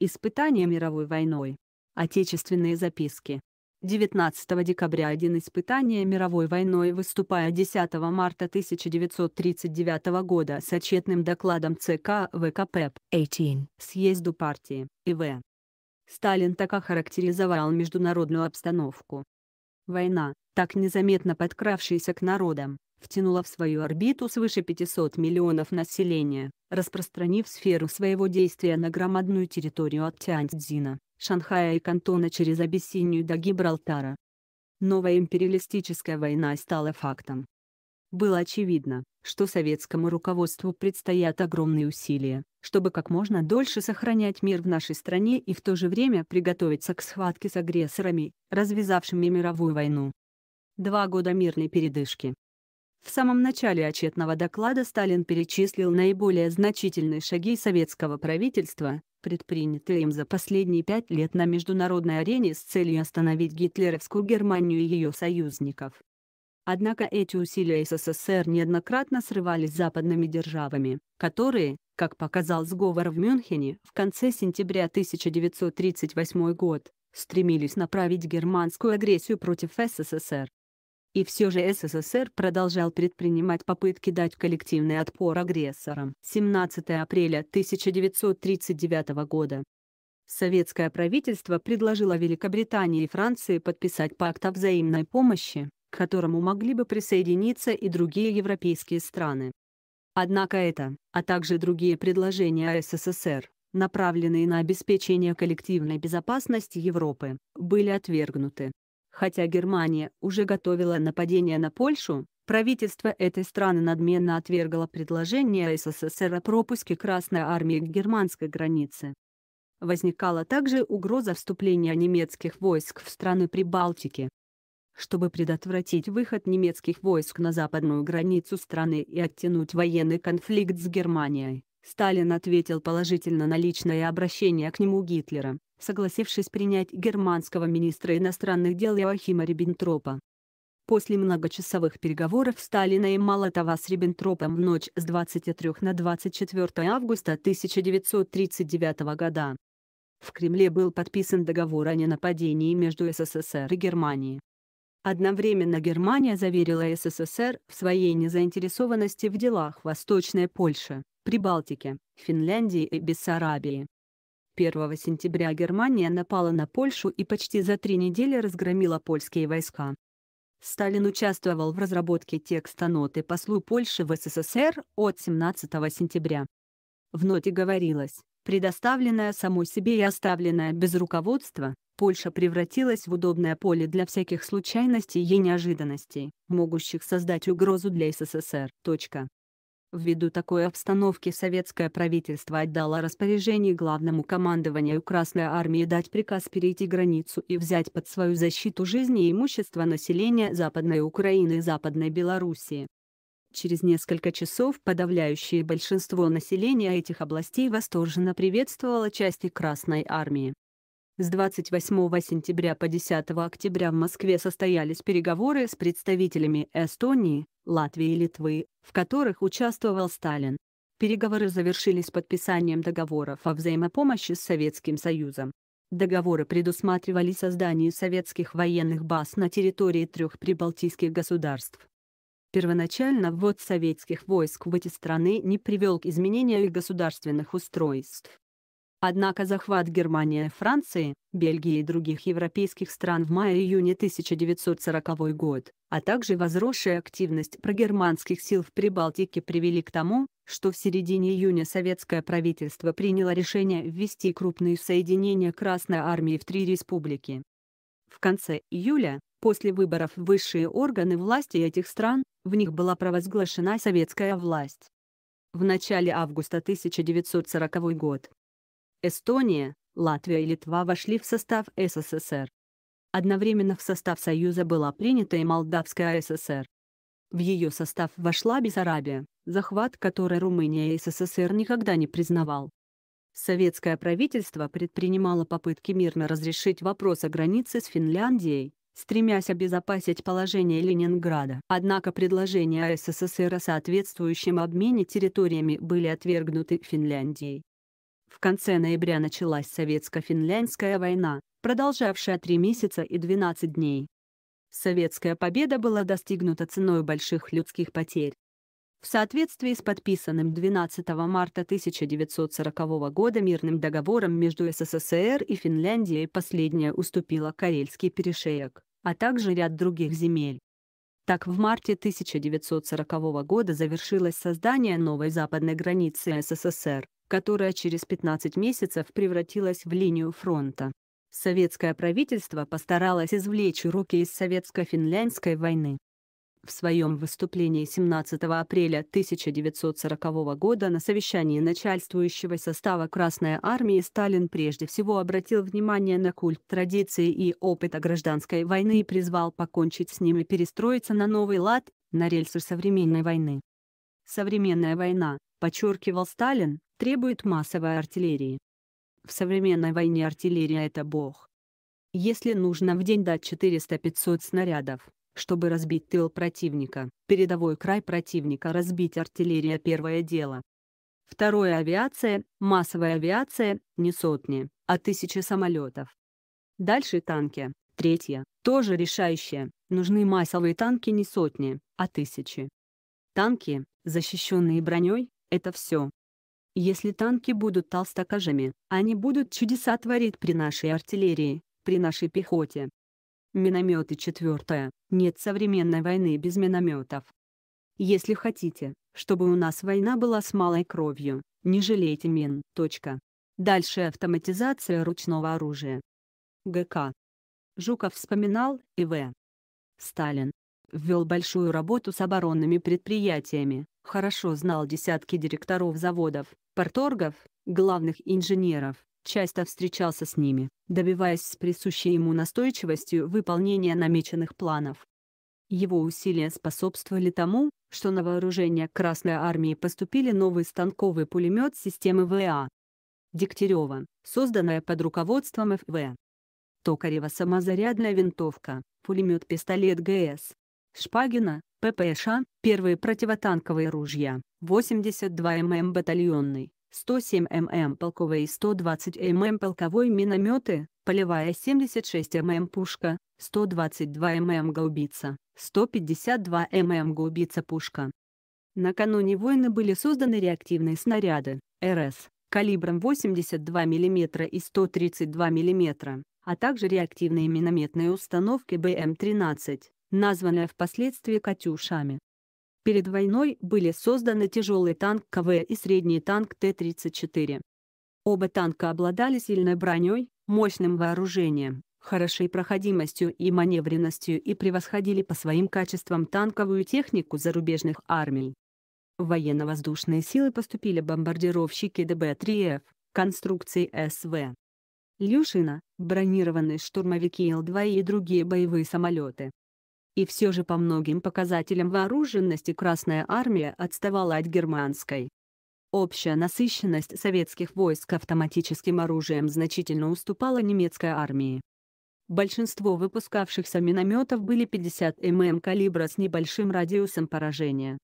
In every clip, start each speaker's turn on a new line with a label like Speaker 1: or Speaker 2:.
Speaker 1: Испытания мировой войной. Отечественные записки. 19 декабря 1 испытание мировой войной выступая 10 марта 1939 года с отчетным докладом ЦК ВКП 18 съезду партии ИВ. Сталин так охарактеризовал международную обстановку. Война, так незаметно подкравшаяся к народам, втянула в свою орбиту свыше 500 миллионов населения, распространив сферу своего действия на громадную территорию от Тяньцзина, Шанхая и Кантона через Абиссинию до Гибралтара. Новая империалистическая война стала фактом. Было очевидно, что советскому руководству предстоят огромные усилия, чтобы как можно дольше сохранять мир в нашей стране и в то же время приготовиться к схватке с агрессорами, развязавшими мировую войну. Два года мирной передышки, в самом начале отчетного доклада Сталин перечислил наиболее значительные шаги советского правительства, предпринятые им за последние пять лет на международной арене с целью остановить гитлеровскую Германию и ее союзников. Однако эти усилия СССР неоднократно срывались западными державами, которые, как показал сговор в Мюнхене в конце сентября 1938 год, стремились направить германскую агрессию против СССР. И все же СССР продолжал предпринимать попытки дать коллективный отпор агрессорам. 17 апреля 1939 года. Советское правительство предложило Великобритании и Франции подписать пакт о взаимной помощи, к которому могли бы присоединиться и другие европейские страны. Однако это, а также другие предложения СССР, направленные на обеспечение коллективной безопасности Европы, были отвергнуты. Хотя Германия уже готовила нападение на Польшу, правительство этой страны надменно отвергало предложение СССР о пропуске Красной армии к германской границе. Возникала также угроза вступления немецких войск в страны Прибалтики. Чтобы предотвратить выход немецких войск на западную границу страны и оттянуть военный конфликт с Германией, Сталин ответил положительно на личное обращение к нему Гитлера согласившись принять германского министра иностранных дел Явахима Риббентропа. После многочасовых переговоров Сталина и Молотова с Риббентропом в ночь с 23 на 24 августа 1939 года в Кремле был подписан договор о ненападении между СССР и Германией. Одновременно Германия заверила СССР в своей незаинтересованности в делах Восточной Польши, Прибалтики, Финляндии и Бессарабии. 1 сентября Германия напала на Польшу и почти за три недели разгромила польские войска. Сталин участвовал в разработке текста ноты послу Польши в СССР от 17 сентября. В ноте говорилось, предоставленная самой себе и оставленная без руководства, Польша превратилась в удобное поле для всяких случайностей и неожиданностей, могущих создать угрозу для СССР. Ввиду такой обстановки советское правительство отдало распоряжение главному командованию Красной Армии дать приказ перейти границу и взять под свою защиту жизни и имущество населения Западной Украины и Западной Белоруссии. Через несколько часов подавляющее большинство населения этих областей восторженно приветствовало части Красной Армии. С 28 сентября по 10 октября в Москве состоялись переговоры с представителями Эстонии, Латвии и Литвы, в которых участвовал Сталин. Переговоры завершились подписанием договоров о взаимопомощи с Советским Союзом. Договоры предусматривали создание советских военных баз на территории трех прибалтийских государств. Первоначально ввод советских войск в эти страны не привел к изменению их государственных устройств. Однако захват Германии, Франции, Бельгии и других европейских стран в мае-июне 1940 год, а также возросшая активность прогерманских сил в Прибалтике привели к тому, что в середине июня советское правительство приняло решение ввести крупные соединения Красной Армии в три республики. В конце июля, после выборов в высшие органы власти этих стран, в них была провозглашена советская власть. В начале августа 1940 год Эстония, Латвия и Литва вошли в состав СССР. Одновременно в состав Союза была принята и Молдавская ССР. В ее состав вошла Бессарабия, захват которой Румыния и СССР никогда не признавал. Советское правительство предпринимало попытки мирно разрешить вопрос о границе с Финляндией, стремясь обезопасить положение Ленинграда. Однако предложения СССР о соответствующем обмене территориями были отвергнуты Финляндией. В конце ноября началась Советско-финляндская война, продолжавшая три месяца и 12 дней. Советская победа была достигнута ценой больших людских потерь. В соответствии с подписанным 12 марта 1940 года мирным договором между СССР и Финляндией последняя уступила Карельский перешеек, а также ряд других земель. Так в марте 1940 года завершилось создание новой западной границы СССР, которая через 15 месяцев превратилась в линию фронта. Советское правительство постаралось извлечь уроки из советско-финляндской войны. В своем выступлении 17 апреля 1940 года на совещании начальствующего состава Красной Армии Сталин прежде всего обратил внимание на культ традиции и опыта гражданской войны и призвал покончить с ними перестроиться на новый лад, на рельсы современной войны. Современная война, подчеркивал Сталин, требует массовой артиллерии. В современной войне артиллерия – это бог. Если нужно в день дать 400-500 снарядов, чтобы разбить тыл противника, передовой край противника разбить артиллерия – первое дело. Второе – авиация, массовая авиация, не сотни, а тысячи самолетов. Дальше танки. Третье, тоже решающее, нужны массовые танки не сотни, а тысячи. Танки, защищенные броней, это все. Если танки будут толстокожами, они будут чудеса творить при нашей артиллерии, при нашей пехоте. Минометы четвертое. Нет современной войны без минометов. Если хотите, чтобы у нас война была с малой кровью, не жалейте мин. Точка. Дальше автоматизация ручного оружия. ГК. Жуков вспоминал, И.В. Сталин вел большую работу с оборонными предприятиями, хорошо знал десятки директоров заводов, порторгов, главных инженеров, часто встречался с ними, добиваясь с присущей ему настойчивостью выполнения намеченных планов. Его усилия способствовали тому, что на вооружение Красной Армии поступили новый станковый пулемет системы ВА. Дегтярева, созданная под руководством ФВ. Токарева самозарядная винтовка, пулемет-пистолет ГС, Шпагина, ППШ, первые противотанковые ружья, 82 мм батальонный, 107 мм полковые и 120 мм полковой минометы, полевая 76 мм пушка, 122 мм гаубица, 152 мм гаубица пушка. Накануне войны были созданы реактивные снаряды, РС, калибром 82 мм и 132 мм, а также реактивные минометные установки БМ-13, названная впоследствии «Катюшами». Перед войной были созданы тяжелый танк КВ и средний танк Т-34. Оба танка обладали сильной броней, мощным вооружением, хорошей проходимостью и маневренностью и превосходили по своим качествам танковую технику зарубежных армий. В военно-воздушные силы поступили бомбардировщики ДБ-3Ф, конструкции СВ. Люшина, бронированные штурмовики Л-2 и другие боевые самолеты. И все же по многим показателям вооруженности Красная Армия отставала от германской. Общая насыщенность советских войск автоматическим оружием значительно уступала немецкой армии. Большинство выпускавшихся минометов были 50 мм калибра с небольшим радиусом поражения.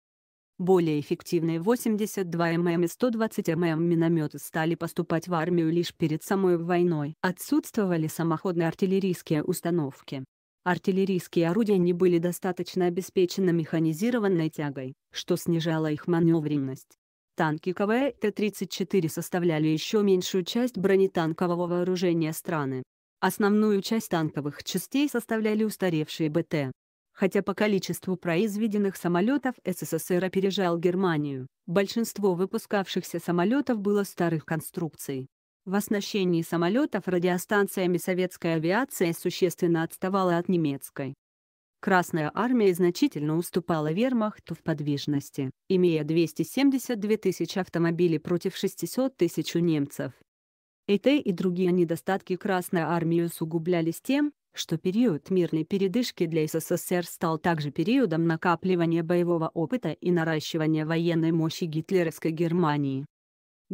Speaker 1: Более эффективные 82 мм и 120 мм минометы стали поступать в армию лишь перед самой войной. Отсутствовали самоходные артиллерийские установки. Артиллерийские орудия не были достаточно обеспечены механизированной тягой, что снижало их маневренность. Танки КВ Т-34 составляли еще меньшую часть бронетанкового вооружения страны. Основную часть танковых частей составляли устаревшие БТ. Хотя по количеству произведенных самолетов СССР опережал Германию, большинство выпускавшихся самолетов было старых конструкций. В оснащении самолетов радиостанциями советская авиация существенно отставала от немецкой. Красная армия значительно уступала вермахту в подвижности, имея 272 тысячи автомобилей против 600 тысяч у немцев. И и другие недостатки Красной армии усугублялись тем, что период мирной передышки для СССР стал также периодом накапливания боевого опыта и наращивания военной мощи гитлеровской Германии.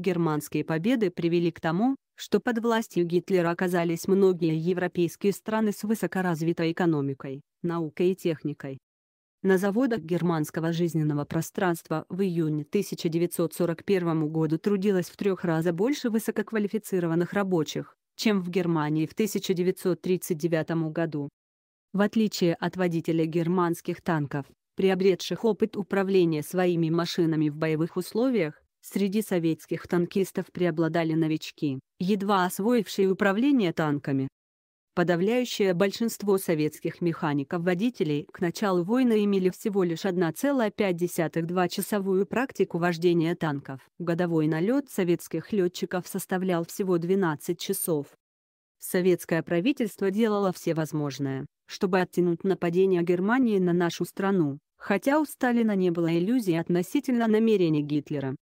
Speaker 1: Германские победы привели к тому, что под властью Гитлера оказались многие европейские страны с высокоразвитой экономикой, наукой и техникой. На заводах германского жизненного пространства в июне 1941 году трудилось в трех раза больше высококвалифицированных рабочих, чем в Германии в 1939 году. В отличие от водителей германских танков, приобретших опыт управления своими машинами в боевых условиях, Среди советских танкистов преобладали новички, едва освоившие управление танками. Подавляющее большинство советских механиков-водителей к началу войны имели всего лишь 1,5-2 часовую практику вождения танков. Годовой налет советских летчиков составлял всего 12 часов. Советское правительство делало все возможное, чтобы оттянуть нападение Германии на нашу страну, хотя у Сталина не было иллюзий относительно намерений Гитлера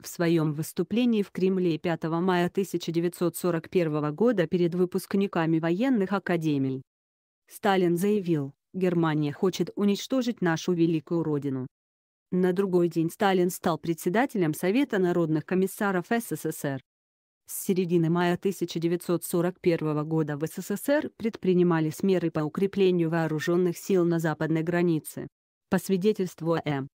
Speaker 1: в своем выступлении в Кремле 5 мая 1941 года перед выпускниками военных академий Сталин заявил, Германия хочет уничтожить нашу великую родину. На другой день Сталин стал председателем Совета народных комиссаров СССР. С середины мая 1941 года в СССР предпринимались меры по укреплению вооруженных сил на западной границе. По свидетельству М.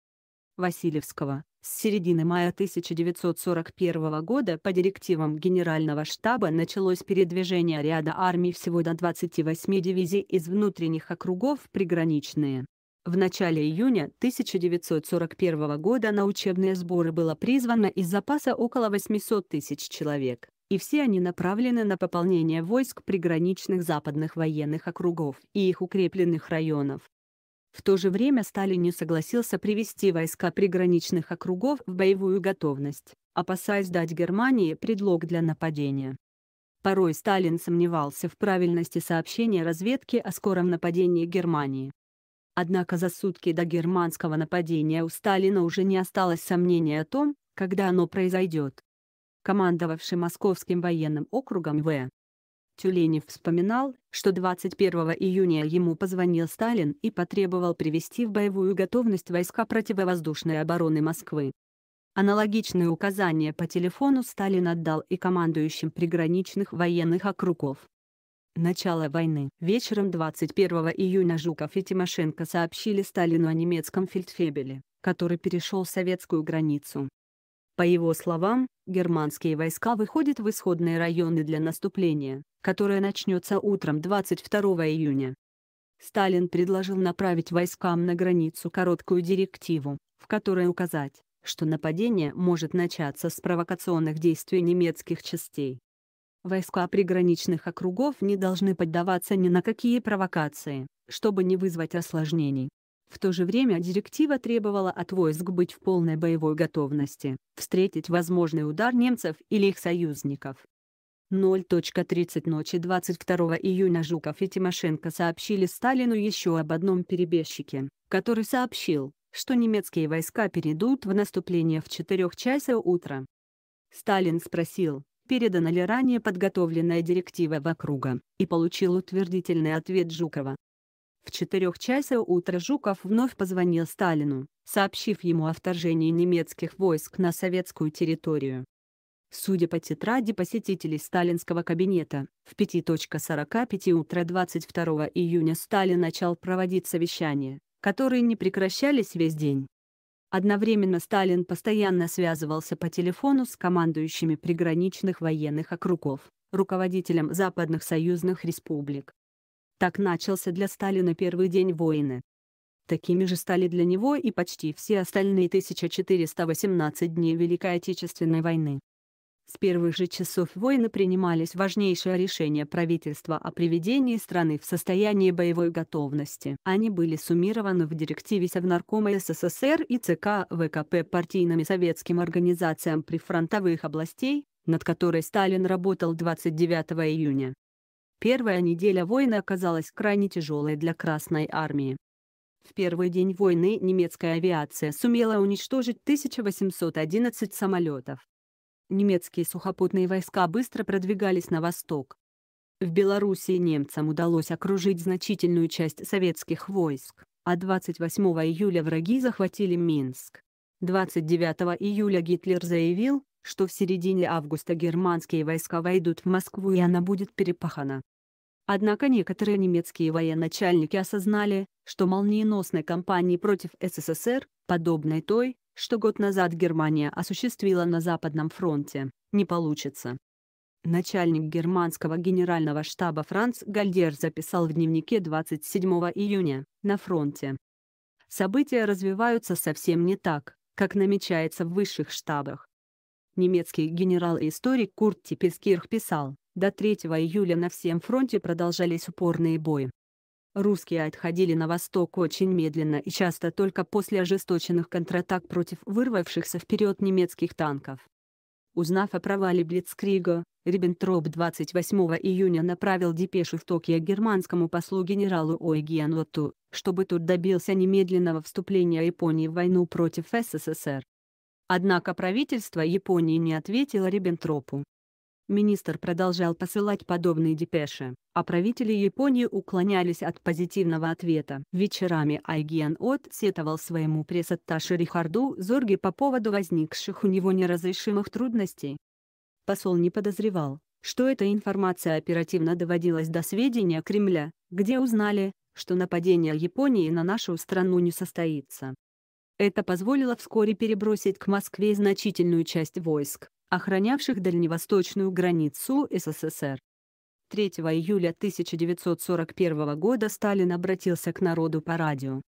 Speaker 1: Васильевского, с середины мая 1941 года по директивам Генерального штаба началось передвижение ряда армий всего до 28 дивизий из внутренних округов приграничные. В начале июня 1941 года на учебные сборы было призвано из запаса около 800 тысяч человек, и все они направлены на пополнение войск приграничных западных военных округов и их укрепленных районов. В то же время Сталин не согласился привести войска приграничных округов в боевую готовность, опасаясь дать Германии предлог для нападения. Порой Сталин сомневался в правильности сообщения разведки о скором нападении Германии. Однако за сутки до германского нападения у Сталина уже не осталось сомнений о том, когда оно произойдет. Командовавший Московским военным округом В. Тюленев вспоминал, что 21 июня ему позвонил Сталин и потребовал привести в боевую готовность войска противовоздушной обороны Москвы. Аналогичные указания по телефону Сталин отдал и командующим приграничных военных округов. Начало войны. Вечером 21 июня Жуков и Тимошенко сообщили Сталину о немецком фельдфебеле, который перешел советскую границу. По его словам, германские войска выходят в исходные районы для наступления, которое начнется утром 22 июня. Сталин предложил направить войскам на границу короткую директиву, в которой указать, что нападение может начаться с провокационных действий немецких частей. Войска приграничных округов не должны поддаваться ни на какие провокации, чтобы не вызвать осложнений. В то же время директива требовала от войск быть в полной боевой готовности, встретить возможный удар немцев или их союзников. 0.30 ночи 22 июня Жуков и Тимошенко сообщили Сталину еще об одном перебежчике, который сообщил, что немецкие войска перейдут в наступление в 4 часа утра. Сталин спросил, передана ли ранее подготовленная директива в округа, и получил утвердительный ответ Жукова. В 4 часа утра Жуков вновь позвонил Сталину, сообщив ему о вторжении немецких войск на советскую территорию. Судя по тетради посетителей сталинского кабинета, в 5.45 утра 22 июня Сталин начал проводить совещания, которые не прекращались весь день. Одновременно Сталин постоянно связывался по телефону с командующими приграничных военных округов, руководителем западных союзных республик, так начался для Сталина первый день войны. Такими же стали для него и почти все остальные 1418 дней Великой Отечественной войны. С первых же часов войны принимались важнейшие решения правительства о приведении страны в состояние боевой готовности. Они были суммированы в директиве Совнаркома СССР и ЦК ВКП партийными советским организациям прифронтовых областей, над которой Сталин работал 29 июня. Первая неделя войны оказалась крайне тяжелой для Красной Армии. В первый день войны немецкая авиация сумела уничтожить 1811 самолетов. Немецкие сухопутные войска быстро продвигались на восток. В Белоруссии немцам удалось окружить значительную часть советских войск, а 28 июля враги захватили Минск. 29 июля Гитлер заявил, что в середине августа германские войска войдут в Москву и она будет перепахана. Однако некоторые немецкие военачальники осознали, что молниеносной кампании против СССР, подобной той, что год назад Германия осуществила на Западном фронте, не получится. Начальник германского генерального штаба Франц Гальдер записал в дневнике 27 июня на фронте. События развиваются совсем не так, как намечается в высших штабах. Немецкий генерал и историк Курт Типельскирх писал, до 3 июля на всем фронте продолжались упорные бои. Русские отходили на восток очень медленно и часто только после ожесточенных контратак против вырвавшихся вперед немецких танков. Узнав о провале Блицкрига, Риббентроп 28 июня направил депешу в Токио германскому послу генералу Ойгенлоту, чтобы тот добился немедленного вступления Японии в войну против СССР. Однако правительство Японии не ответило Риббентропу министр продолжал посылать подобные депеши, а правители Японии уклонялись от позитивного ответа. Вечерами Айген От сетовал своему пресс-атташе Рихарду Зорге по поводу возникших у него неразрешимых трудностей. Посол не подозревал, что эта информация оперативно доводилась до сведения Кремля, где узнали, что нападение Японии на нашу страну не состоится. Это позволило вскоре перебросить к Москве значительную часть войск, охранявших дальневосточную границу СССР. 3 июля 1941 года Сталин обратился к народу по радио.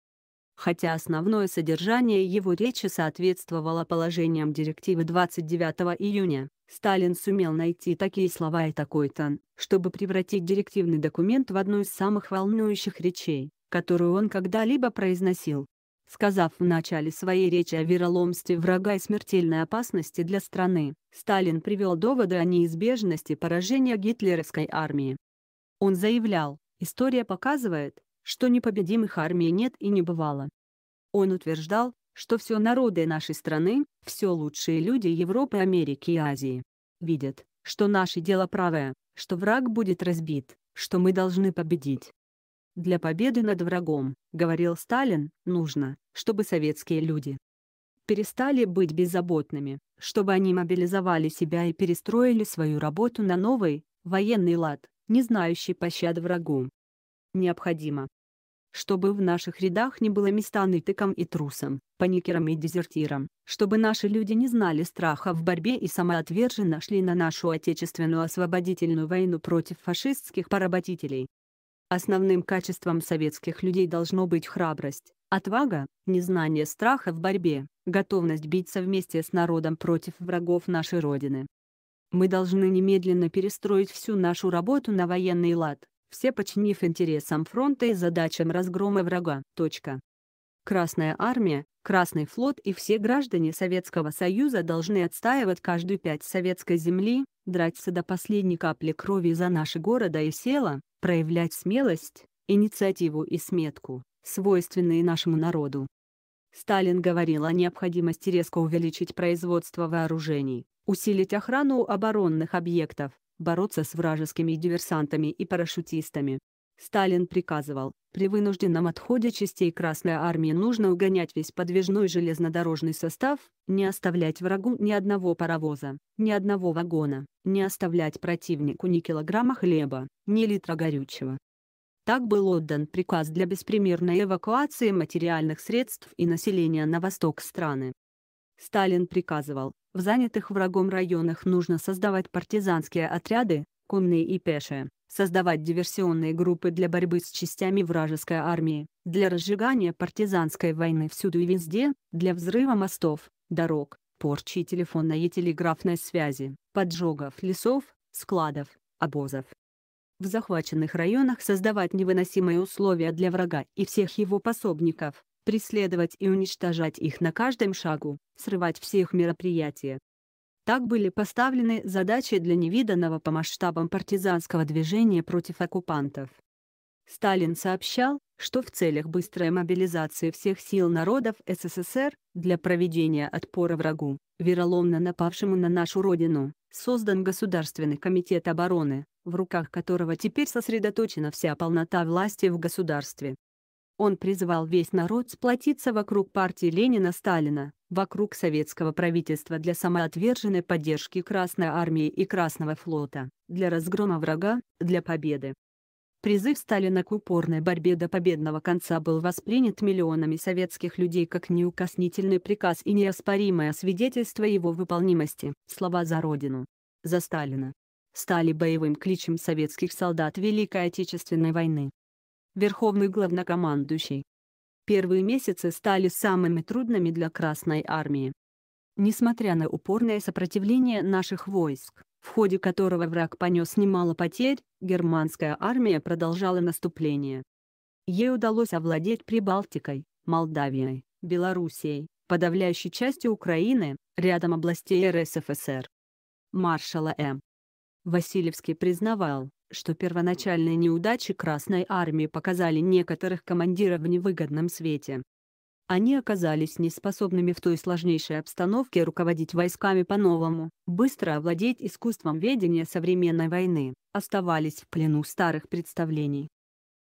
Speaker 1: Хотя основное содержание его речи соответствовало положениям директивы 29 июня, Сталин сумел найти такие слова и такой тон, чтобы превратить директивный документ в одну из самых волнующих речей, которую он когда-либо произносил сказав в начале своей речи о вероломстве врага и смертельной опасности для страны, Сталин привел доводы о неизбежности поражения гитлеровской армии. Он заявлял, история показывает, что непобедимых армий нет и не бывало. Он утверждал, что все народы нашей страны, все лучшие люди Европы, Америки и Азии, видят, что наше дело правое, что враг будет разбит, что мы должны победить. Для победы над врагом, говорил Сталин, нужно, чтобы советские люди перестали быть беззаботными, чтобы они мобилизовали себя и перестроили свою работу на новый, военный лад, не знающий пощад врагу. Необходимо, чтобы в наших рядах не было места нытыкам и трусам, паникерам и дезертирам, чтобы наши люди не знали страха в борьбе и самоотверженно шли на нашу отечественную освободительную войну против фашистских поработителей. Основным качеством советских людей должно быть храбрость, отвага, незнание страха в борьбе, готовность биться вместе с народом против врагов нашей Родины. Мы должны немедленно перестроить всю нашу работу на военный лад, все починив интересам фронта и задачам разгрома врага. Точка. Красная армия, Красный флот и все граждане Советского Союза должны отстаивать каждую пять советской земли, драться до последней капли крови за наши города и села, проявлять смелость, инициативу и сметку, свойственные нашему народу. Сталин говорил о необходимости резко увеличить производство вооружений, усилить охрану оборонных объектов, бороться с вражескими диверсантами и парашютистами, Сталин приказывал, при вынужденном отходе частей Красной Армии нужно угонять весь подвижной железнодорожный состав, не оставлять врагу ни одного паровоза, ни одного вагона, не оставлять противнику ни килограмма хлеба, ни литра горючего. Так был отдан приказ для беспримерной эвакуации материальных средств и населения на восток страны. Сталин приказывал, в занятых врагом районах нужно создавать партизанские отряды, конные и пешие, создавать диверсионные группы для борьбы с частями вражеской армии, для разжигания партизанской войны всюду и везде, для взрыва мостов, дорог, порчи телефонной и телеграфной связи, поджогов лесов, складов, обозов. В захваченных районах создавать невыносимые условия для врага и всех его пособников, преследовать и уничтожать их на каждом шагу, срывать все их мероприятия, так были поставлены задачи для невиданного по масштабам партизанского движения против оккупантов. Сталин сообщал, что в целях быстрой мобилизации всех сил народов СССР для проведения отпора врагу, вероломно напавшему на нашу родину, создан Государственный комитет обороны, в руках которого теперь сосредоточена вся полнота власти в государстве. Он призвал весь народ сплотиться вокруг партии Ленина-Сталина, вокруг советского правительства для самоотверженной поддержки Красной Армии и Красного флота, для разгрома врага, для победы. Призыв Сталина к упорной борьбе до победного конца был воспринят миллионами советских людей как неукоснительный приказ и неоспоримое свидетельство его выполнимости. Слова «За Родину! За Сталина!» стали боевым кличем советских солдат Великой Отечественной войны. Верховный главнокомандующий, Первые месяцы стали самыми трудными для Красной Армии. Несмотря на упорное сопротивление наших войск, в ходе которого враг понес немало потерь, германская армия продолжала наступление. Ей удалось овладеть Прибалтикой, Молдавией, Белоруссией, подавляющей частью Украины, рядом областей РСФСР. Маршала М. Васильевский признавал, что первоначальные неудачи Красной Армии показали некоторых командиров в невыгодном свете. Они оказались неспособными в той сложнейшей обстановке руководить войсками по-новому, быстро овладеть искусством ведения современной войны, оставались в плену старых представлений.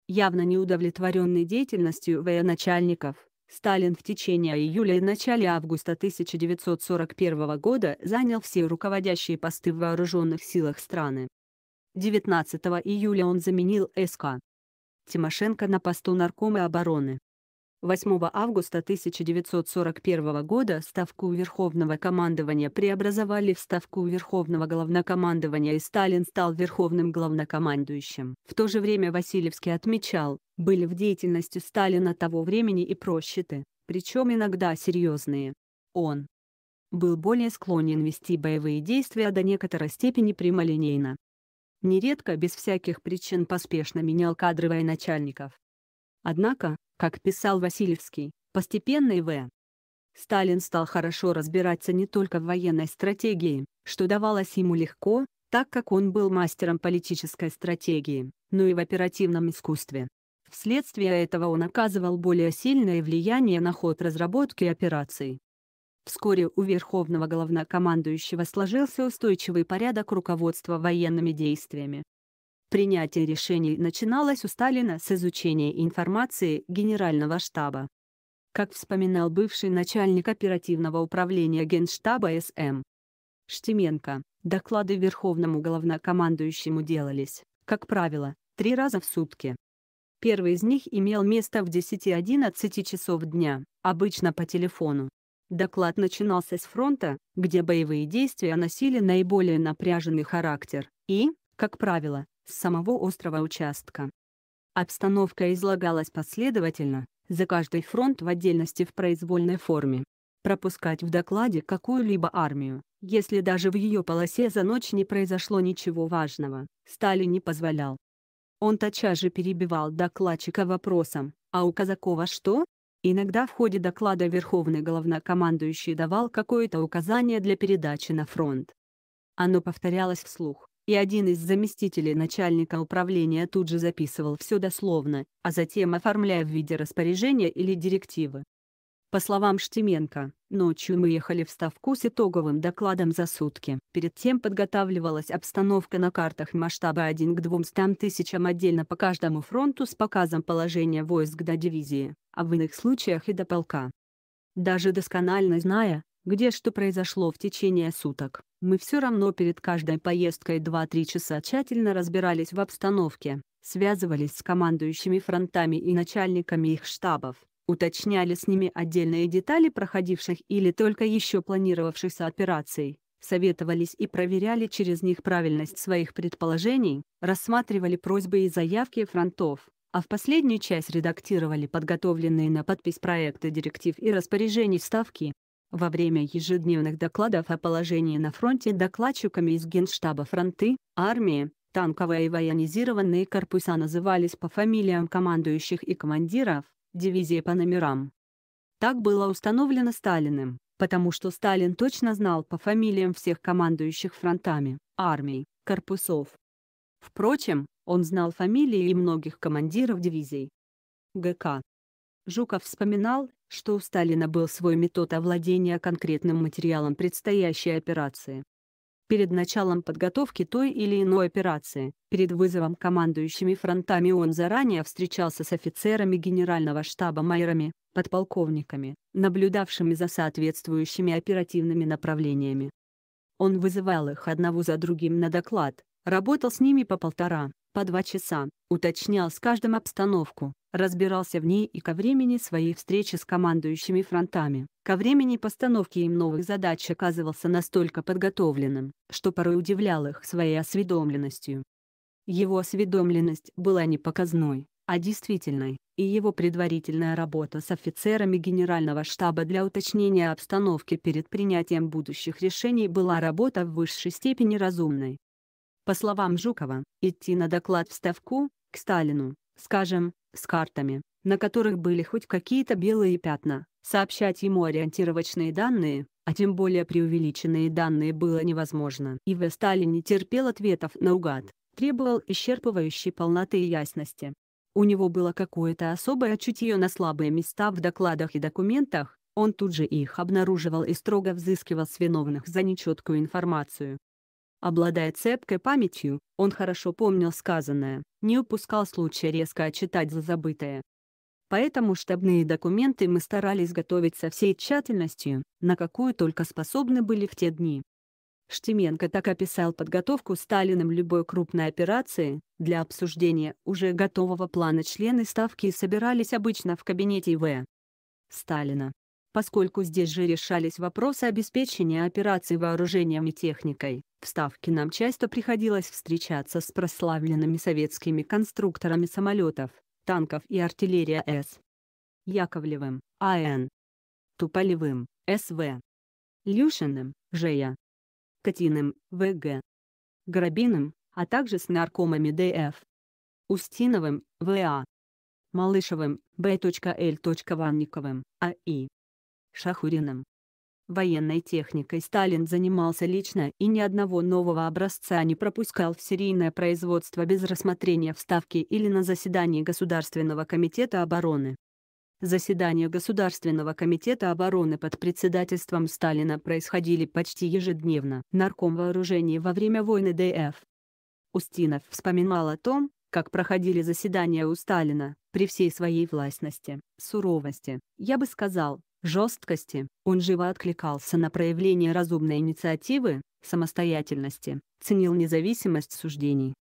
Speaker 1: Явно неудовлетворенный деятельностью военачальников, Сталин в течение июля и начале августа 1941 года занял все руководящие посты в вооруженных силах страны. 19 июля он заменил СК. Тимошенко на посту наркома обороны. 8 августа 1941 года Ставку Верховного командования преобразовали в Ставку Верховного главнокомандования и Сталин стал Верховным главнокомандующим. В то же время Васильевский отмечал, были в деятельности Сталина того времени и просчеты, причем иногда серьезные. Он был более склонен вести боевые действия до некоторой степени прямолинейно, нередко без всяких причин поспешно менял кадры военачальников. Однако, как писал Васильевский, постепенно в Сталин стал хорошо разбираться не только в военной стратегии, что давалось ему легко, так как он был мастером политической стратегии, но и в оперативном искусстве. Вследствие этого он оказывал более сильное влияние на ход разработки операций. Вскоре у верховного главнокомандующего сложился устойчивый порядок руководства военными действиями. Принятие решений начиналось у Сталина с изучения информации Генерального штаба. Как вспоминал бывший начальник оперативного управления Генштаба СМ Штеменко, доклады Верховному главнокомандующему делались, как правило, три раза в сутки. Первый из них имел место в 10-11 часов дня, обычно по телефону. Доклад начинался с фронта, где боевые действия носили наиболее напряженный характер, и, как правило, с самого острова участка. Обстановка излагалась последовательно, за каждый фронт в отдельности в произвольной форме. Пропускать в докладе какую-либо армию, если даже в ее полосе за ночь не произошло ничего важного, Сталин не позволял. Он тача же перебивал докладчика вопросом, а у Казакова что? Иногда в ходе доклада Верховный Главнокомандующий давал какое-то указание для передачи на фронт. Оно повторялось вслух, и один из заместителей начальника управления тут же записывал все дословно, а затем оформляя в виде распоряжения или директивы. По словам Штеменко, ночью мы ехали в Ставку с итоговым докладом за сутки. Перед тем подготавливалась обстановка на картах масштаба 1 к 200 тысячам отдельно по каждому фронту с показом положения войск до дивизии, а в иных случаях и до полка. Даже досконально зная, где что произошло в течение суток, мы все равно перед каждой поездкой 2-3 часа тщательно разбирались в обстановке, связывались с командующими фронтами и начальниками их штабов, уточняли с ними отдельные детали проходивших или только еще планировавшихся операций, советовались и проверяли через них правильность своих предположений, рассматривали просьбы и заявки фронтов, а в последнюю часть редактировали подготовленные на подпись проекты директив и распоряжений Ставки. Во время ежедневных докладов о положении на фронте докладчиками из Генштаба фронты, армии, танковые и военизированные корпуса назывались по фамилиям командующих и командиров, дивизии по номерам. Так было установлено Сталиным, потому что Сталин точно знал по фамилиям всех командующих фронтами, армий, корпусов. Впрочем, он знал фамилии и многих командиров дивизий. ГК. Жуков вспоминал, что у Сталина был свой метод овладения конкретным материалом предстоящей операции перед началом подготовки той или иной операции. Перед вызовом командующими фронтами он заранее встречался с офицерами генерального штаба майорами, подполковниками, наблюдавшими за соответствующими оперативными направлениями. Он вызывал их одного за другим на доклад, работал с ними по полтора, по два часа, уточнял с каждым обстановку, разбирался в ней и ко времени своей встречи с командующими фронтами. Ко времени постановки им новых задач оказывался настолько подготовленным, что порой удивлял их своей осведомленностью. Его осведомленность была не показной, а действительной, и его предварительная работа с офицерами Генерального штаба для уточнения обстановки перед принятием будущих решений была работа в высшей степени разумной, по словам Жукова, идти на доклад в Ставку, к Сталину, скажем, с картами, на которых были хоть какие-то белые пятна, сообщать ему ориентировочные данные, а тем более преувеличенные данные было невозможно. И в Сталин не терпел ответов наугад, требовал исчерпывающей полноты и ясности. У него было какое-то особое чутье на слабые места в докладах и документах, он тут же их обнаруживал и строго взыскивал с виновных за нечеткую информацию. Обладая цепкой памятью, он хорошо помнил сказанное, не упускал случая резко отчитать за забытое. Поэтому штабные документы мы старались готовить со всей тщательностью, на какую только способны были в те дни. Штеменко так описал подготовку Сталиным любой крупной операции, для обсуждения уже готового плана члены Ставки собирались обычно в кабинете В. Сталина поскольку здесь же решались вопросы обеспечения операций вооружением и техникой. В Ставке нам часто приходилось встречаться с прославленными советскими конструкторами самолетов, танков и артиллерии С. Яковлевым, А.Н. Туполевым, С.В. Люшиным, Ж.Я. Катиным, В.Г. Грабиным, а также с наркомами Д.Ф. Устиновым, В.А. Малышевым, Б.Л. Ванниковым, А.И. Шахуриным. Военной техникой Сталин занимался лично и ни одного нового образца не пропускал в серийное производство без рассмотрения вставки или на заседании Государственного комитета обороны. Заседания Государственного комитета обороны под председательством Сталина происходили почти ежедневно. Нарком вооружений во время войны ДФ. Устинов вспоминал о том, как проходили заседания у Сталина, при всей своей властности, суровости, я бы сказал, жесткости, он живо откликался на проявление разумной инициативы, самостоятельности, ценил независимость суждений.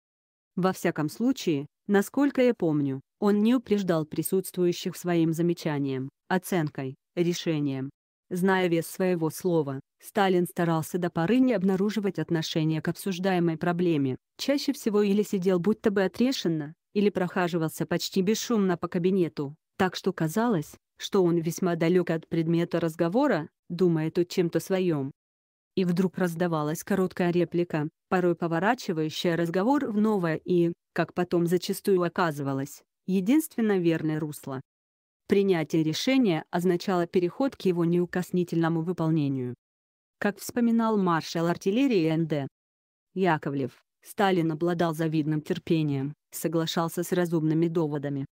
Speaker 1: Во всяком случае, насколько я помню, он не упреждал присутствующих своим замечанием, оценкой, решением. Зная вес своего слова, Сталин старался до поры не обнаруживать отношения к обсуждаемой проблеме, чаще всего или сидел будто бы отрешенно, или прохаживался почти бесшумно по кабинету, так что казалось, что он весьма далек от предмета разговора, думая тут чем-то своем. И вдруг раздавалась короткая реплика, порой поворачивающая разговор в новое и, как потом зачастую оказывалось, единственно верное русло. Принятие решения означало переход к его неукоснительному выполнению. Как вспоминал маршал артиллерии НД Яковлев, Сталин обладал завидным терпением, соглашался с разумными доводами,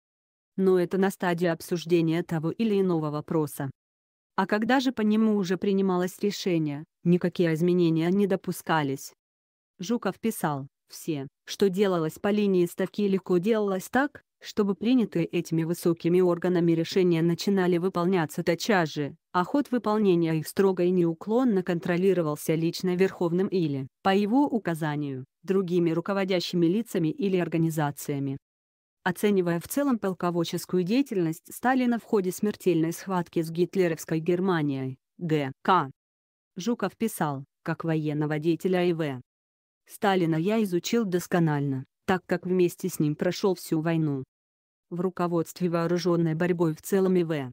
Speaker 1: но это на стадии обсуждения того или иного вопроса. А когда же по нему уже принималось решение, никакие изменения не допускались. Жуков писал, все, что делалось по линии ставки легко делалось так, чтобы принятые этими высокими органами решения начинали выполняться тотчас же, а ход выполнения их строго и неуклонно контролировался лично Верховным или, по его указанию, другими руководящими лицами или организациями. Оценивая в целом полководческую деятельность Сталина в ходе смертельной схватки с гитлеровской Германией, Г.К. Жуков писал, как военного деятеля И.В. Сталина я изучил досконально, так как вместе с ним прошел всю войну. В руководстве вооруженной борьбой в целом И.В.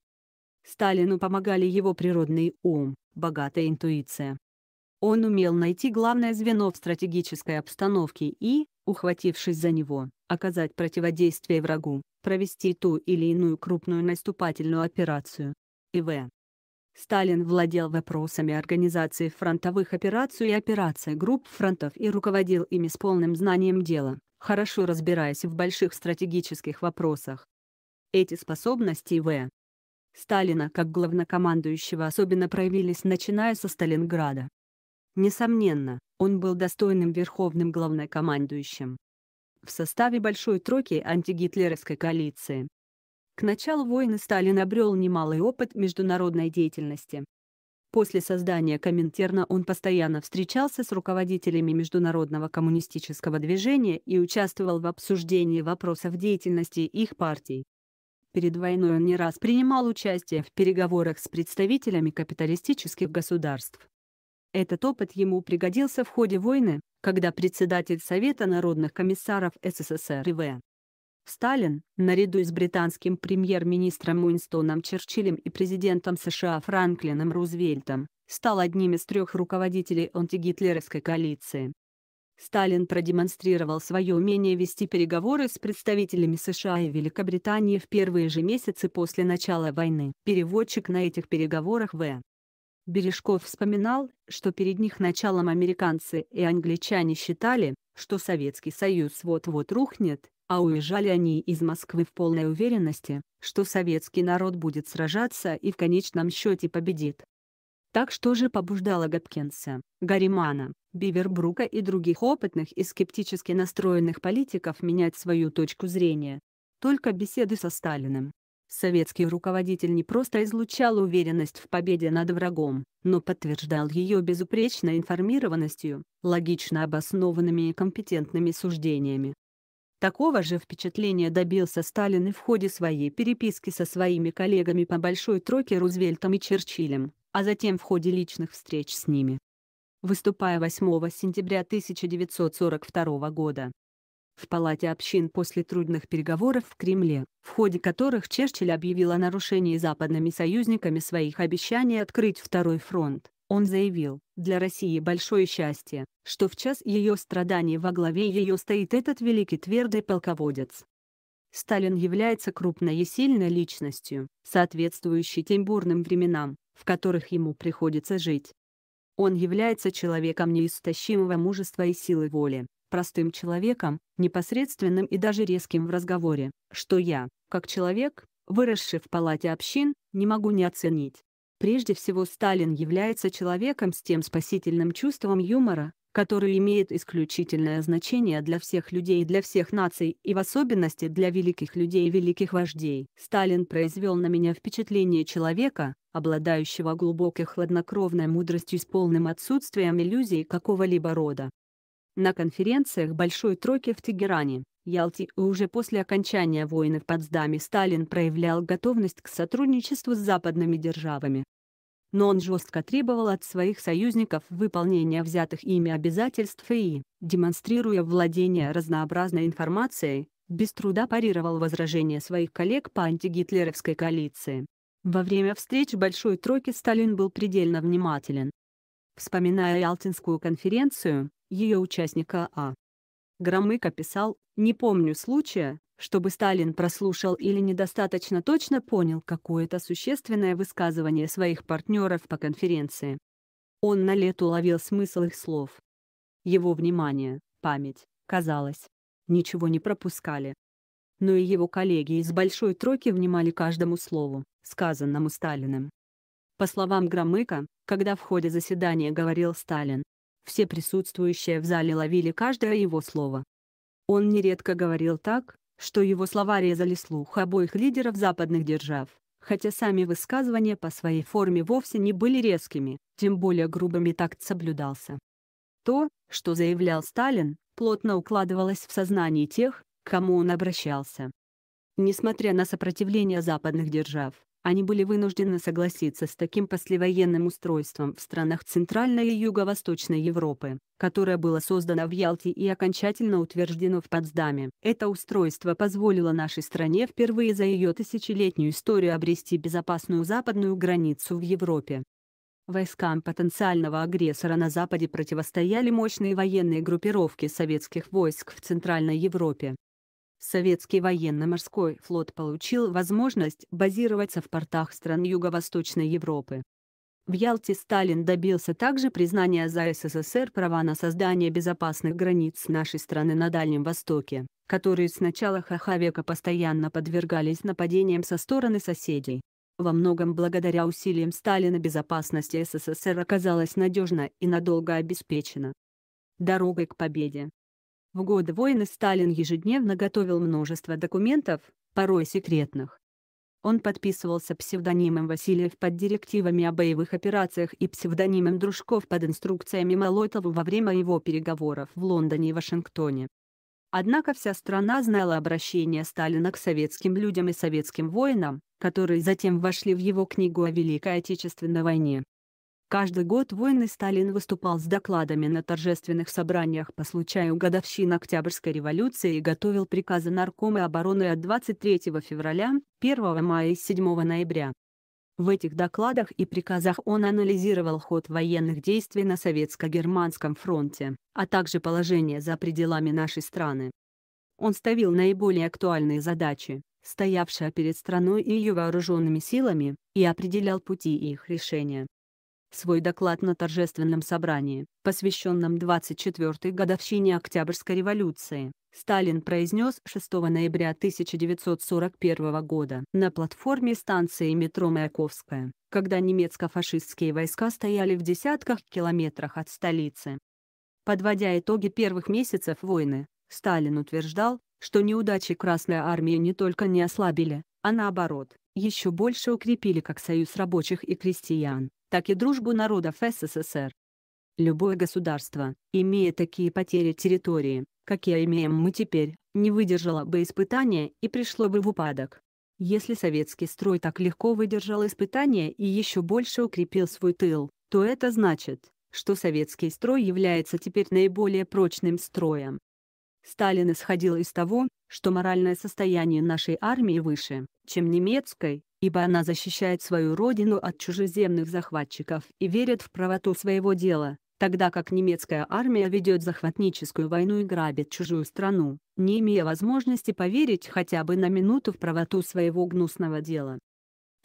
Speaker 1: Сталину помогали его природный ум, богатая интуиция. Он умел найти главное звено в стратегической обстановке и, ухватившись за него, оказать противодействие врагу, провести ту или иную крупную наступательную операцию. ИВ. Сталин владел вопросами организации фронтовых операций и операций групп фронтов и руководил ими с полным знанием дела, хорошо разбираясь в больших стратегических вопросах. Эти способности В. Сталина как главнокомандующего особенно проявились начиная со Сталинграда. Несомненно, он был достойным верховным главнокомандующим, в составе Большой Тройки антигитлеровской коалиции. К началу войны Сталин обрел немалый опыт международной деятельности. После создания Коминтерна он постоянно встречался с руководителями международного коммунистического движения и участвовал в обсуждении вопросов деятельности их партий. Перед войной он не раз принимал участие в переговорах с представителями капиталистических государств. Этот опыт ему пригодился в ходе войны, когда председатель Совета народных комиссаров СССР И.В. Сталин, наряду с британским премьер-министром Уинстоном Черчиллем и президентом США Франклином Рузвельтом, стал одним из трех руководителей антигитлеровской коалиции. Сталин продемонстрировал свое умение вести переговоры с представителями США и Великобритании в первые же месяцы после начала войны. Переводчик на этих переговорах В. Бережков вспоминал, что перед них началом американцы и англичане считали, что Советский Союз вот-вот рухнет, а уезжали они из Москвы в полной уверенности, что советский народ будет сражаться и в конечном счете победит. Так что же побуждало Гопкинса, Гарримана, Бивербрука и других опытных и скептически настроенных политиков менять свою точку зрения? Только беседы со Сталиным, Советский руководитель не просто излучал уверенность в победе над врагом, но подтверждал ее безупречной информированностью, логично обоснованными и компетентными суждениями. Такого же впечатления добился Сталин и в ходе своей переписки со своими коллегами по Большой Тройке Рузвельтом и Черчиллем, а затем в ходе личных встреч с ними. Выступая 8 сентября 1942 года, в Палате общин после трудных переговоров в Кремле, в ходе которых Черчилль объявил о нарушении западными союзниками своих обещаний открыть второй фронт. Он заявил, для России большое счастье, что в час ее страданий во главе ее стоит этот великий твердый полководец. Сталин является крупной и сильной личностью, соответствующей тем бурным временам, в которых ему приходится жить. Он является человеком неистощимого мужества и силы воли, простым человеком, непосредственным и даже резким в разговоре, что я, как человек, выросший в палате общин, не могу не оценить. Прежде всего Сталин является человеком с тем спасительным чувством юмора, который имеет исключительное значение для всех людей и для всех наций, и в особенности для великих людей и великих вождей. Сталин произвел на меня впечатление человека, обладающего глубокой хладнокровной мудростью с полным отсутствием иллюзий какого-либо рода на конференциях Большой Тройки в Тегеране, Ялте и уже после окончания войны в Потсдаме Сталин проявлял готовность к сотрудничеству с западными державами. Но он жестко требовал от своих союзников выполнения взятых ими обязательств и, демонстрируя владение разнообразной информацией, без труда парировал возражения своих коллег по антигитлеровской коалиции. Во время встреч Большой Тройки Сталин был предельно внимателен. Вспоминая Ялтинскую конференцию, ее участника А. Громыко писал, «Не помню случая, чтобы Сталин прослушал или недостаточно точно понял какое-то существенное высказывание своих партнеров по конференции. Он на лету ловил смысл их слов. Его внимание, память, казалось, ничего не пропускали. Но и его коллеги из Большой Тройки внимали каждому слову, сказанному Сталиным. По словам Громыка, когда в ходе заседания говорил Сталин, все присутствующие в зале ловили каждое его слово. Он нередко говорил так, что его слова резали слух обоих лидеров западных держав, хотя сами высказывания по своей форме вовсе не были резкими, тем более грубыми такт соблюдался. То, что заявлял Сталин, плотно укладывалось в сознании тех, к кому он обращался. Несмотря на сопротивление западных держав, они были вынуждены согласиться с таким послевоенным устройством в странах Центральной и Юго-Восточной Европы, которое было создано в Ялте и окончательно утверждено в Потсдаме. Это устройство позволило нашей стране впервые за ее тысячелетнюю историю обрести безопасную западную границу в Европе. Войскам потенциального агрессора на Западе противостояли мощные военные группировки советских войск в Центральной Европе, Советский военно-морской флот получил возможность базироваться в портах стран Юго-Восточной Европы. В Ялте Сталин добился также признания за СССР права на создание безопасных границ нашей страны на Дальнем Востоке, которые с начала ХХ века постоянно подвергались нападениям со стороны соседей. Во многом благодаря усилиям Сталина безопасность СССР оказалась надежна и надолго обеспечена. Дорогой к победе в годы войны Сталин ежедневно готовил множество документов, порой секретных. Он подписывался псевдонимом Васильев под директивами о боевых операциях и псевдонимом Дружков под инструкциями Молотова во время его переговоров в Лондоне и Вашингтоне. Однако вся страна знала обращение Сталина к советским людям и советским воинам, которые затем вошли в его книгу о Великой Отечественной войне. Каждый год военный Сталин выступал с докладами на торжественных собраниях по случаю годовщины Октябрьской революции и готовил приказы Наркома обороны от 23 февраля, 1 мая и 7 ноября. В этих докладах и приказах он анализировал ход военных действий на Советско-Германском фронте, а также положение за пределами нашей страны. Он ставил наиболее актуальные задачи, стоявшие перед страной и ее вооруженными силами, и определял пути их решения свой доклад на торжественном собрании, посвященном 24-й годовщине Октябрьской революции, Сталин произнес 6 ноября 1941 года на платформе станции метро Маяковская, когда немецко-фашистские войска стояли в десятках километрах от столицы. Подводя итоги первых месяцев войны, Сталин утверждал, что неудачи Красной Армии не только не ослабили, а наоборот, еще больше укрепили как союз рабочих и крестьян, так и дружбу народов СССР. Любое государство, имея такие потери территории, какие имеем мы теперь, не выдержало бы испытания и пришло бы в упадок. Если советский строй так легко выдержал испытания и еще больше укрепил свой тыл, то это значит, что советский строй является теперь наиболее прочным строем. Сталин исходил из того, что моральное состояние нашей армии выше, чем немецкой, ибо она защищает свою родину от чужеземных захватчиков и верит в правоту своего дела, тогда как немецкая армия ведет захватническую войну и грабит чужую страну, не имея возможности поверить хотя бы на минуту в правоту своего гнусного дела.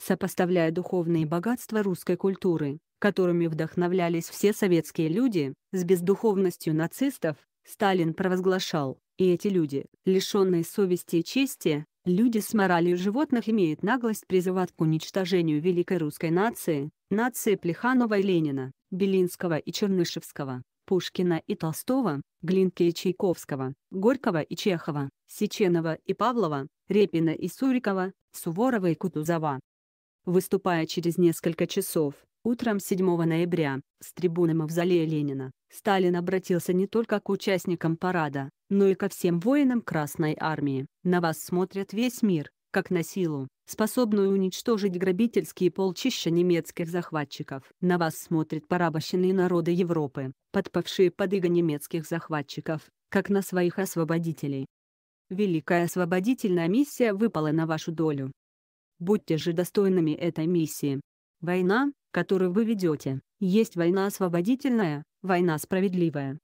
Speaker 1: Сопоставляя духовные богатства русской культуры, которыми вдохновлялись все советские люди, с бездуховностью нацистов, Сталин провозглашал и эти люди, лишенные совести и чести, люди с моралью животных имеют наглость призывать к уничтожению великой русской нации, нации Плеханова и Ленина, Белинского и Чернышевского, Пушкина и Толстого, Глинки и Чайковского, Горького и Чехова, Сеченова и Павлова, Репина и Сурикова, Суворова и Кутузова. Выступая через несколько часов, Утром 7 ноября, с трибуны Мавзолея Ленина, Сталин обратился не только к участникам парада, но и ко всем воинам Красной Армии. На вас смотрят весь мир, как на силу, способную уничтожить грабительские полчища немецких захватчиков. На вас смотрят порабощенные народы Европы, подпавшие под иго немецких захватчиков, как на своих освободителей. Великая освободительная миссия выпала на вашу долю. Будьте же достойными этой миссии. Война, которую вы ведете, есть война освободительная, война справедливая.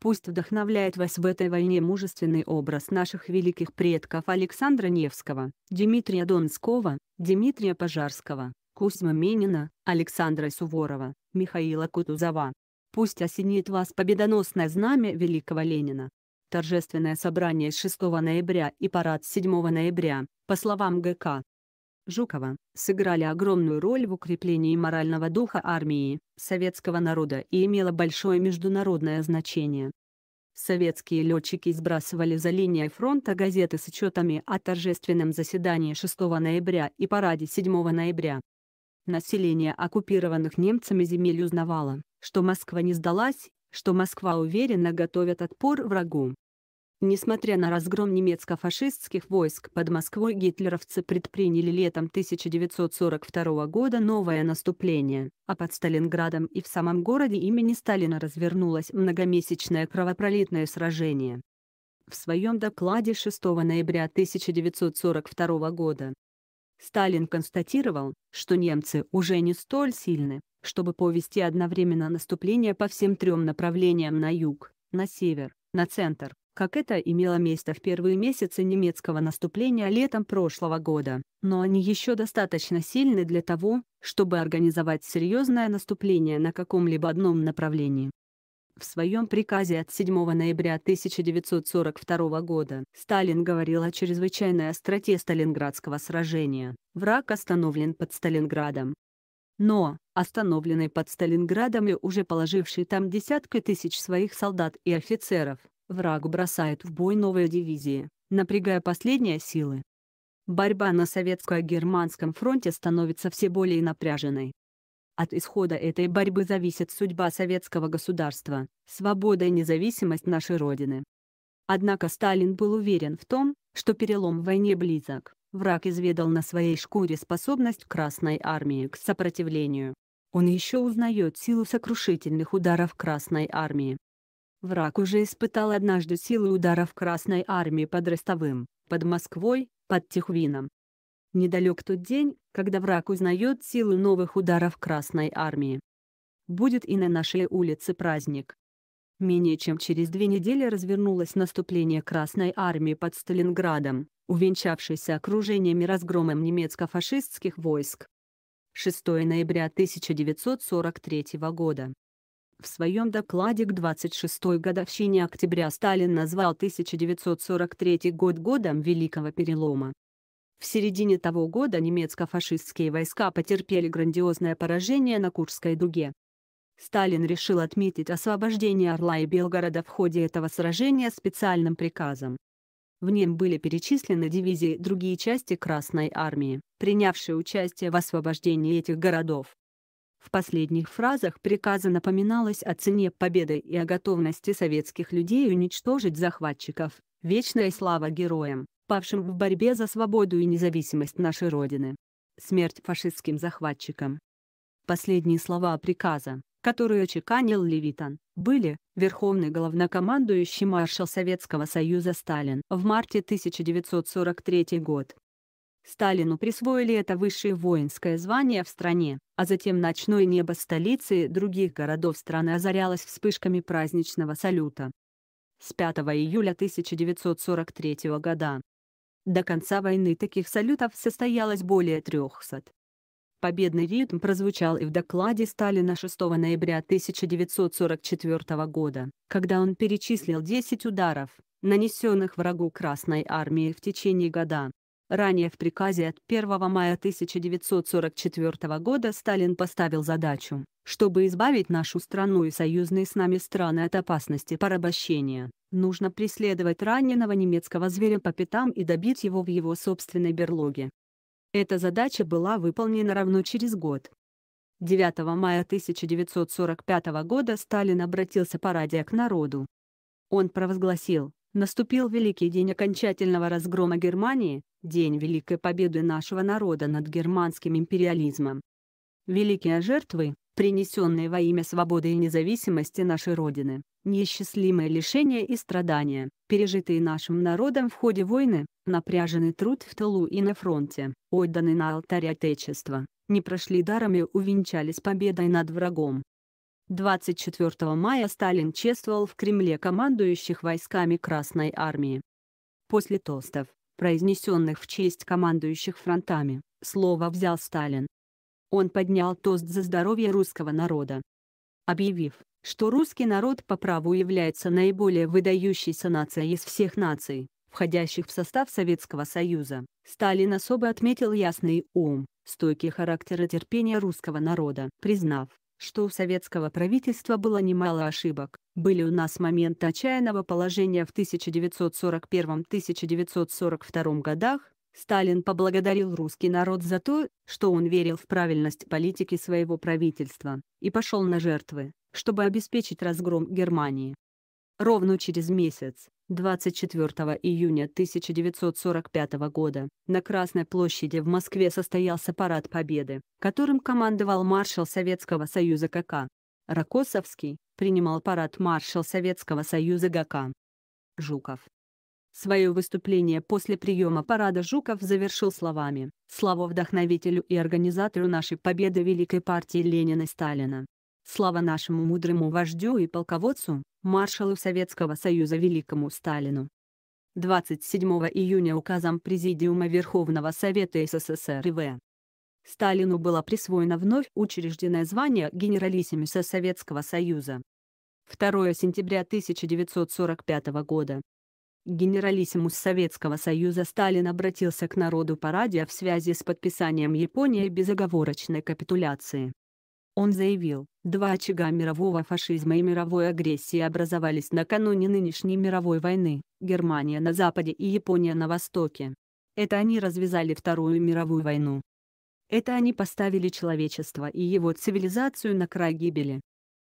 Speaker 1: Пусть вдохновляет вас в этой войне мужественный образ наших великих предков Александра Невского, Дмитрия Донского, Дмитрия Пожарского, Кузьма Менина, Александра Суворова, Михаила Кутузова. Пусть осенит вас победоносное знамя Великого Ленина. Торжественное собрание 6 ноября и парад 7 ноября, по словам ГК, Жукова, сыграли огромную роль в укреплении морального духа армии, советского народа и имела большое международное значение. Советские летчики сбрасывали за линией фронта газеты с отчетами о торжественном заседании 6 ноября и параде 7 ноября. Население оккупированных немцами земель узнавало, что Москва не сдалась, что Москва уверенно готовит отпор врагу, Несмотря на разгром немецко-фашистских войск, под Москвой гитлеровцы предприняли летом 1942 года новое наступление, а под Сталинградом и в самом городе имени Сталина развернулось многомесячное кровопролитное сражение. В своем докладе 6 ноября 1942 года Сталин констатировал, что немцы уже не столь сильны, чтобы повести одновременно наступление по всем трем направлениям на юг, на север, на центр как это имело место в первые месяцы немецкого наступления летом прошлого года, но они еще достаточно сильны для того, чтобы организовать серьезное наступление на каком-либо одном направлении. В своем приказе от 7 ноября 1942 года Сталин говорил о чрезвычайной остроте Сталинградского сражения. Враг остановлен под Сталинградом. Но, остановленный под Сталинградом и уже положивший там десятки тысяч своих солдат и офицеров, Враг бросает в бой новые дивизии, напрягая последние силы. Борьба на советско-германском фронте становится все более напряженной. От исхода этой борьбы зависит судьба советского государства, свобода и независимость нашей Родины. Однако Сталин был уверен в том, что перелом в войне близок. Враг изведал на своей шкуре способность Красной Армии к сопротивлению. Он еще узнает силу сокрушительных ударов Красной Армии, Враг уже испытал однажды силы ударов Красной Армии под Ростовым, под Москвой, под Тихвином. Недалек тот день, когда враг узнает силу новых ударов Красной Армии. Будет и на нашей улице праздник. Менее чем через две недели развернулось наступление Красной Армии под Сталинградом, увенчавшееся окружением и разгромом немецко-фашистских войск. 6 ноября 1943 года. В своем докладе к 26-й годовщине октября Сталин назвал 1943 год годом Великого Перелома. В середине того года немецко-фашистские войска потерпели грандиозное поражение на Курской дуге. Сталин решил отметить освобождение Орла и Белгорода в ходе этого сражения специальным приказом. В нем были перечислены дивизии и другие части Красной Армии, принявшие участие в освобождении этих городов. В последних фразах приказа напоминалось о цене победы и о готовности советских людей уничтожить захватчиков, вечная слава героям, павшим в борьбе за свободу и независимость нашей Родины. Смерть фашистским захватчикам. Последние слова приказа, которые очеканил Левитан, были, верховный главнокомандующий маршал Советского Союза Сталин в марте 1943 год, Сталину присвоили это высшее воинское звание в стране, а затем ночное небо столицы и других городов страны озарялось вспышками праздничного салюта. С 5 июля 1943 года. До конца войны таких салютов состоялось более 300. Победный ритм прозвучал и в докладе Сталина 6 ноября 1944 года, когда он перечислил 10 ударов, нанесенных врагу Красной Армии в течение года. Ранее в приказе от 1 мая 1944 года Сталин поставил задачу, чтобы избавить нашу страну и союзные с нами страны от опасности порабощения, нужно преследовать раненого немецкого зверя по пятам и добить его в его собственной берлоге. Эта задача была выполнена равно через год. 9 мая 1945 года Сталин обратился по радио к народу. Он провозгласил, Наступил великий день окончательного разгрома Германии, день великой победы нашего народа над германским империализмом. Великие жертвы, принесенные во имя свободы и независимости нашей Родины, неисчислимые лишения и страдания, пережитые нашим народом в ходе войны, напряженный труд в тылу и на фронте, отданы на алтарь Отечества, не прошли даром и увенчались победой над врагом. 24 мая Сталин чествовал в Кремле командующих войсками Красной Армии. После тостов, произнесенных в честь командующих фронтами, слово взял Сталин. Он поднял тост за здоровье русского народа. Объявив, что русский народ по праву является наиболее выдающейся нацией из всех наций, входящих в состав Советского Союза, Сталин особо отметил ясный ум, стойкий характер и терпение русского народа, признав, что у советского правительства было немало ошибок. Были у нас моменты отчаянного положения в 1941-1942 годах, Сталин поблагодарил русский народ за то, что он верил в правильность политики своего правительства, и пошел на жертвы, чтобы обеспечить разгром Германии. Ровно через месяц, 24 июня 1945 года на Красной площади в Москве состоялся парад Победы, которым командовал маршал Советского Союза КК. Рокоссовский принимал парад маршал Советского Союза ГК. Жуков. Свое выступление после приема парада Жуков завершил словами «Слава вдохновителю и организатору нашей победы Великой партии Ленина и Сталина! Слава нашему мудрому вождю и полководцу, маршалу Советского Союза Великому Сталину. 27 июня указом Президиума Верховного Совета СССР ИВ. Сталину было присвоено вновь учрежденное звание генералиссимуса Советского Союза. 2 сентября 1945 года. Генералиссимус Советского Союза Сталин обратился к народу по радио в связи с подписанием Японии безоговорочной капитуляции. Он заявил, два очага мирового фашизма и мировой агрессии образовались накануне нынешней мировой войны, Германия на западе и Япония на востоке. Это они развязали Вторую мировую войну. Это они поставили человечество и его цивилизацию на край гибели.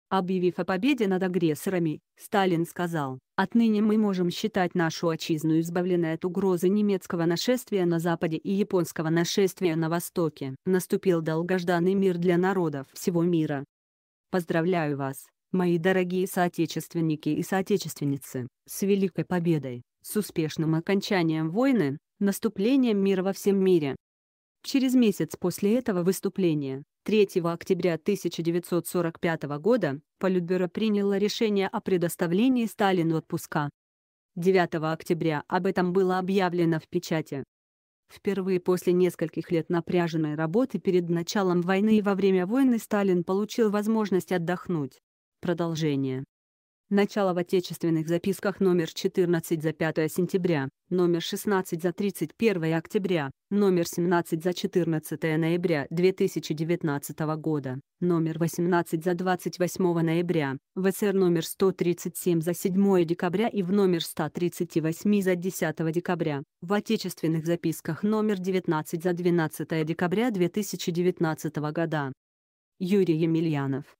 Speaker 1: Объявив о победе над агрессорами, Сталин сказал, «Отныне мы можем считать нашу отчизну избавленной от угрозы немецкого нашествия на Западе и японского нашествия на Востоке. Наступил долгожданный мир для народов всего мира. Поздравляю вас, мои дорогие соотечественники и соотечественницы, с великой победой, с успешным окончанием войны, наступлением мира во всем мире». Через месяц после этого выступления, 3 октября 1945 года Политбюро приняло решение о предоставлении Сталину отпуска. 9 октября об этом было объявлено в печати. Впервые после нескольких лет напряженной работы перед началом войны и во время войны Сталин получил возможность отдохнуть. Продолжение. Начало в отечественных записках номер 14 за 5 сентября, номер 16 за 31 октября, номер 17 за 14 ноября 2019 года, номер 18 за 28 ноября, ВСР номер 137 за 7 декабря и в номер 138 за 10 декабря, в отечественных записках номер 19 за 12 декабря 2019 года. Юрий Емельянов